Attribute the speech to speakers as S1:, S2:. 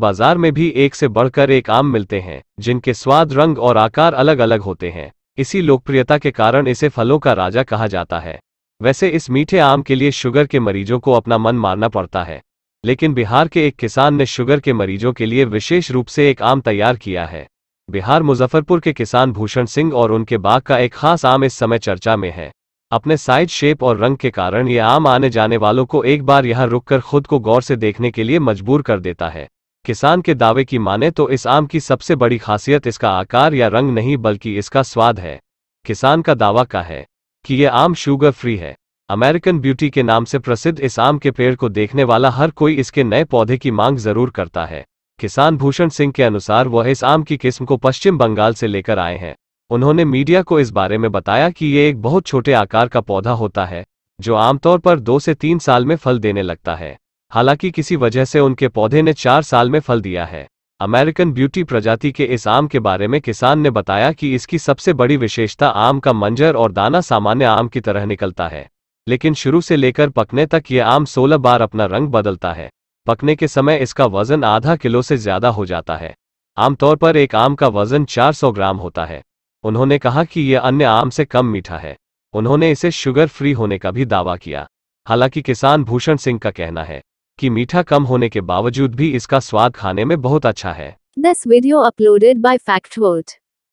S1: बाजार में भी एक से बढ़कर एक आम मिलते हैं जिनके स्वाद रंग और आकार अलग अलग होते हैं इसी लोकप्रियता के कारण इसे फलों का राजा कहा जाता है वैसे इस मीठे आम के लिए शुगर के मरीजों को अपना मन मारना पड़ता है लेकिन बिहार के एक किसान ने शुगर के मरीजों के लिए विशेष रूप से एक आम तैयार किया है बिहार मुजफ्फरपुर के किसान भूषण सिंह और उनके बाग का एक खास आम इस समय चर्चा में है अपने साइज शेप और रंग के कारण ये आम आने जाने वालों को एक बार यहाँ रुककर खुद को गौर से देखने के लिए मजबूर कर देता है किसान के दावे की माने तो इस आम की सबसे बड़ी खासियत इसका आकार या रंग नहीं बल्कि इसका स्वाद है किसान का दावा का है कि यह आम शुगर फ्री है अमेरिकन ब्यूटी के नाम से प्रसिद्ध इस आम के पेड़ को देखने वाला हर कोई इसके नए पौधे की मांग जरूर करता है किसान भूषण सिंह के अनुसार वह इस आम की किस्म को पश्चिम बंगाल से लेकर आए हैं उन्होंने मीडिया को इस बारे में बताया कि ये एक बहुत छोटे आकार का पौधा होता है जो आमतौर पर दो से तीन साल में फल देने लगता है हालांकि किसी वजह से उनके पौधे ने चार साल में फल दिया है अमेरिकन ब्यूटी प्रजाति के इस आम के बारे में किसान ने बताया कि इसकी सबसे बड़ी विशेषता आम का मंजर और दाना सामान्य आम की तरह निकलता है लेकिन शुरू से लेकर पकने तक ये आम 16 बार अपना रंग बदलता है पकने के समय इसका वजन आधा किलो से ज्यादा हो जाता है आमतौर पर एक आम का वजन 400 ग्राम होता है उन्होंने कहा कि यह अन्य आम से कम मीठा है उन्होंने इसे शुगर फ्री होने का भी दावा किया हालांकि किसान भूषण सिंह का कहना है कि मीठा कम होने के बावजूद भी इसका स्वाद खाने में बहुत अच्छा है दिस वीडियो अपलोडेड बाई फैक्टवर्ड